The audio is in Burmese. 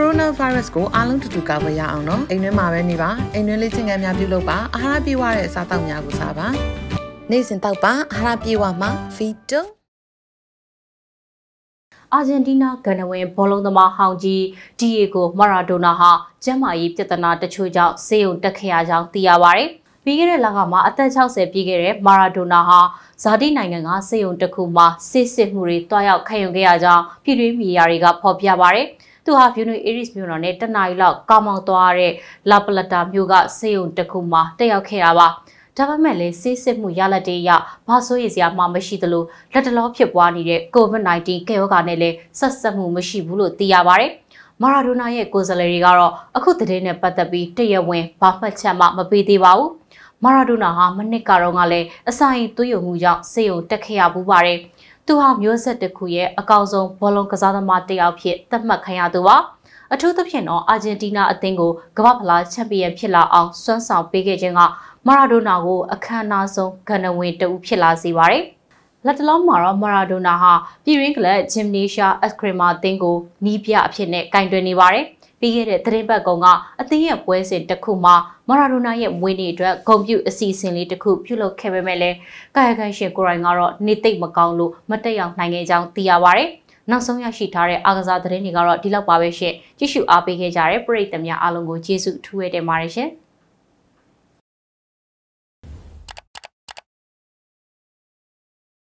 ကိုရိုနာဗိုင်းရပ်စ်ကိုအားလုံးတူတူကာကွယ်ရအောင်နော်အိမ်တွင်းမှာပဲနေပါအိမ်တွင်းလေ့ကျင့်ခန်းများပြုလုပ်ပါအာဟာရပြည့်ဝတဲ့အစားအသောက်များကိုစားပါနေ့စဉ်တောက်ပါအာဟာရပြည့်ဝမှာဗီတိုအာဂျင်တီးနားဂဏဝင်ဘောလုံးသမားဟောင်ကြီးဒီအေဂိုမာရာဒိုနာဟာကျန်းမာရေးပြဿနာတချို့ကြောင့်ဆေးရုံတက်ခဲ့ရကြောင်းသိရပါတယ်။ပြီးခဲ့တဲ့လကမှအသက်60ပြည့်ခဲ့တဲ့မာရာဒိုနာဟာဇာတိနိုင်ငံကဆေးရုံတစ်ခုမှာဆေးစစ်မှုတွေတွားရောက်ခံယူခဲ့ရကြောင်းပြည်တွင်းမီဒီယာတွေကဖော်ပြပါတယ်။သူဟာဗျူနိုအေရစ်မြို့တော်နဲ့တနအီလောက်ကာမောင်သွားတဲ့လာပလတာမြို့ကစေယုံတစ်ခုမှာတက်ရောက်ခဲ့တာပါဒါပေမဲ့လည်းဆေးစစ်မှုရလဒ်တွေအရဘာဆိုရစရာမှမရှိသလိုလက်တလောဖြစ်ပွားနေတဲ့ COVID-19 ကဲရောဂါနဲ့လည်းဆက်ဆက်မှုမရှိဘူးလို့သိရပါဗျ။မာရာဒိုနာရဲ့ကိုယ်စားလှယ်တွေကတော့အခုသတင်းနဲ့ပတ်သက်ပြီးတရားဝင်ဘာမှတ်ချက်မှမပေးသေးပါဘူး။မာရာဒိုနာဟာမနစ်ကတော့ကလည်းအစာရင်သွေးယုံမှုကြောင့်ဆေးရုံတက်ခဲ့ရဘူးပါတယ်။သူဟာမျိုးဆက်တစ်ခုရဲ့အကောင်ဆုံးဘောလုံးကစားသမားတစ်ယောက်ဖြစ်သတ်မှတ်ခံရသူပါအထူးသဖြင့်တော့အာဂျင်တီးနားအသင်းကိုကမ္ဘာ့ဖလားချန်ပီယံဖြစ်လာအောင်စွမ်းဆောင်ပေးခဲ့ခြင်းကမာရာဒိုနာကို အခမ်းအနားဆုံးဂဏဝင်တဦးဖြစ်လာစေပါတယ်လက်တလုံးမှာတော့မာရာဒိုနာဟာပြည်ရင်းကလပ်ဂျင်နီရှာအက်စခရီမာအသင်းကိုနီးပြအဖြစ်နဲ့ကင်တွင်နေပါတယ်ပြီးခဲ့တဲ့သတင်းပတ်ကောင်ကအသင်းရဲ့ပွဲစဉ်တစ်ခုမှာမာရာဒိုနာရဲ့မွေးနေ့အတွက်ဂုဏ်ပြုအစီအစဉ်လေးတစ်ခုပြုလုပ်ခဲ့ပေမဲ့လည်းကာယကံရှင်ကိုရိုင်းကတော့နေသိမ့်မကောင်းလို့မတက်ရောက်နိုင်ခဲ့ကြောင်းသိရပါဗျ။နောက်ဆုံးရရှိထားတဲ့အားကစားသတင်းတွေကတော့ဒီလောက်ပါပဲရှင်။ကြည့်ရှုအားပေးခဲ့ကြတဲ့ပရိသတ်များအားလုံးကိုကျေးဇူးအထူးပဲတင်ပါတယ်ရှင်။